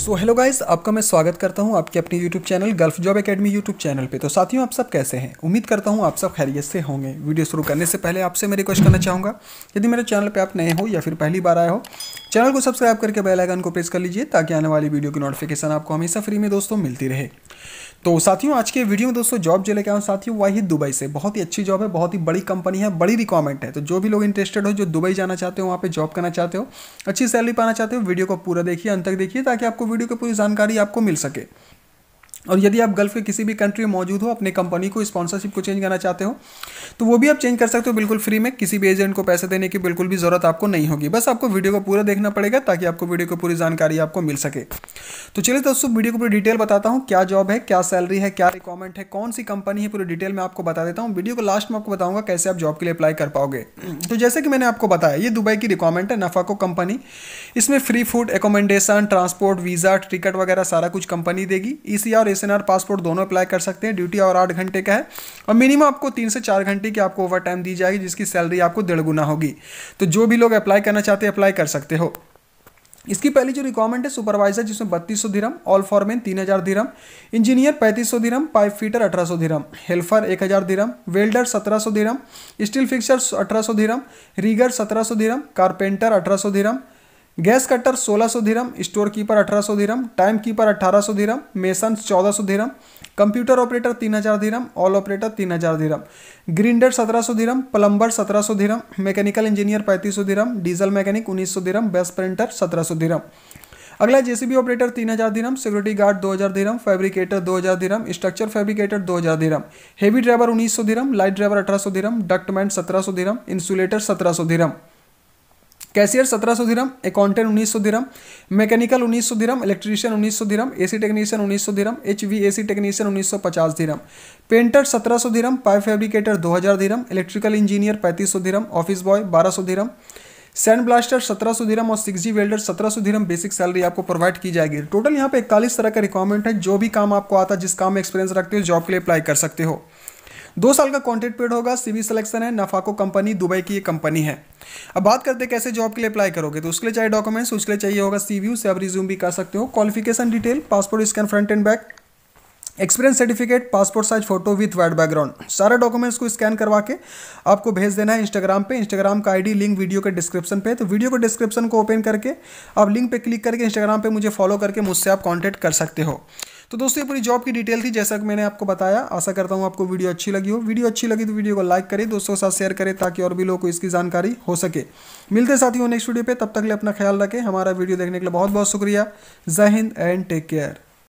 so hello guys आपका मैं स्वागत करता हूं आपके अपने YouTube channel Gulf Job Academy YouTube channel पे तो साथियों आप सब कैसे हैं उम्मीद करता हूं आप सब खैरियत से होंगे वीडियो शुरू करने से पहले आपसे मैं रिक्वेस्ट करना चाहूँगा यदि मेरे चैनल पे आप नए हो या फिर पहली बार आए हो चैनल को सब्सक्राइब करके बेलाइकन को प्रेस कर लीजिए ताकि आने वाली वीडियो की नोटिफिकेशन आपको हमेशा फ्री में दोस्तों मिलती रहे तो साथियों आज के वीडियो में दोस्तों जॉब जो लेके आऊँ साथियों वही दुबई से बहुत ही अच्छी जॉब है बहुत ही बड़ी कंपनी है बड़ी रिक्वायरमेंट है तो जो भी लोग इंटरेस्टेड हो जो दुबई जाना चाहते हो वहाँ पे जॉब करना चाहते हो अच्छी सैलरी पाना चाहते हो वीडियो को पूरा देखिए अंत तक देखिए ताकि आपको वीडियो की पूरी जानकारी आपको मिल सके और यदि आप गल्फ़ के किसी भी कंट्री में मौजूद हो अपनी कंपनी को स्पॉन्सरशिप को चेंज करना चाहते हो तो वो भी आप चेंज कर सकते हो बिल्कुल फ्री में किसी भी एजेंट को पैसे देने की बिल्कुल भी ज़रूरत आपको नहीं होगी बस आपको वीडियो को पूरा देखना पड़ेगा ताकि आपको वीडियो को पूरी जानकारी आपको मिल सके तो चलिए दोस्तों वीडियो को पूरी डिटेल बताता हूँ क्या जॉब है क्या सैलरी है क्या रिक्वायरमेंट है कौन सी कंपनी है पूरी डिटेल में आपको बता देता हूँ वीडियो को लास्ट में आपको बताऊंगा कैसे आप जॉब के लिए अप्लाई कर पाओगे तो जैसे कि मैंने आपको बताया ये दुबई की रिक्वायरमेंट है नफाको कंपनी इसमें free food accommodation transport visa ticket वगैरह सारा कुछ कंपनी देगी और रेसन और पासपोर्ट दोनों अप्लाई कर सकते हैं ड्यूटी और आठ घंटे का है और मिनिमम आपको तीन से चार घंटे की आपको ओवर टाइम दी जाएगी जिसकी सैलरी आपको डेढ़ गुना होगी तो जो भी लोग अप्लाई करना चाहते हैं अप्लाई कर सकते हो इसकी पहली जो रिक्वायरमेंट है सुपरवाइजर जिसमें बत्तीस सौ धीरम ऑल फॉरमैन तीन हज़ार धीरम इंजीनियर पैंतीस सौ धीरम पाइप फीटर अठारह सौ धीरम हेल्फर एक हज़ार धीरम वेल्डर सत्रह सौ धीरम स्टील फिक्सर अठारह सौ धीरम रीगर सत्रह सौ धीरम कारपेंटर अठारह सौ धीरम गैस कटर 1600 धीरम स्टोर कीपर 1800 धीरम टाइम कीपर 1800 धीरम मेसन चौदह सौ धीरम कंप्यूटर ऑपरेटर 3000 धीरम ऑल ऑपरेटर 3000 धीरम ग्रिंडर 1700 धीरम प्लम्बर 1700 धीरम मैकेनिकल इंजीनियर 3500 धीरम डीजल मैकेनिक 1900 धीरम बेस्ट प्रिंटर 1700 धीरम अगला जेसीबी ऑपरेटर 3000 धीरम सिक्योरिटी गार्ड 2000 फेब्रिकेटर फैब्रिकेटर 2000 धीरम स्ट्रक्चर फैब्रिकेटर 2000 धीरम हेवी ड्राइवर 1900 धीरम लाइट ड्राइवर 1800 धीरम डक्टमैन 1700 धीरम इंसुलेटर 1700 धीरम कैशियर सत्रह सौ धीरम अकाउंटेंट उन्नीस सौ धीरम मैकेनिकल उन्नीस सौ धीरम इलेक्ट्रीशियन उन्नीस सौ धीरम एसी टेक्नीशियन उन्नीस सौ धीरम एच वी एसी टेक्नीशियन उन्नीस सौ पचास धीरम पेंटर सत्रह सौ धीरम पाइप फैब्रिकेटर दो हज़ार धीरम इलेक्ट्रिकल इंजीनियर पैंतीस सौ धीरम ऑफिस बॉय बारह सौ धीरम सैंड ब्लास्टर सत्रह सौ धीरम और सिक्स जी वेल्डर सत्रह सौ धीरम बेसिक सैलरी आपको प्रोवाइड की जाएगी टोटल यहाँ पे इकतालीस तरह का रिक्वायरमेंट है जो भी काम आपको आता है जिस काम में एक्सपीरियंस रखते हो जॉब के लिए अप्लाई कर सकते हो दो साल का कॉन्ट्रैक्ट पीरियड होगा सीवी सिलेक्शन है नफाको कंपनी दुबई की ये कंपनी है अब बात करते हैं कैसे जॉब के लिए अप्लाई करोगे तो उसके लिए चाहिए डॉक्यूमेंट्स उसके लिए चाहिए होगा सीवी उसे आप रिज्यूम भी कर सकते हो qualification detail passport scan front and back experience certificate passport size photo with white background सारे डॉक्यूमेंट्स को स्कैन करवा के आपको भेज देना है इंस्टाग्राम पे इंस्टाग्राम का आईडी लिंक वीडियो के डिस्क्रिप्शन पे तो वीडियो के डिस्क्रिप्शन को ओपन करके आप लिंक पे क्लिक करके इंस्टाग्राम पे मुझे फॉलो करके मुझसे आप कॉन्टैक्ट कर सकते हो तो दोस्तों ये पूरी जॉब की डिटेल थी जैसा कि मैंने आपको बताया आशा करता हूँ आपको वीडियो अच्छी लगी हो वीडियो अच्छी लगी तो वीडियो को लाइक करें दोस्तों के साथ शेयर करें ताकि और भी लोगों को इसकी जानकारी हो सके मिलते साथियों नेक्स्ट वीडियो पे तब तक लिए अपना ख्याल रखें हमारा वीडियो देखने के लिए बहुत बहुत शुक्रिया जय हिंद एंड टेक केयर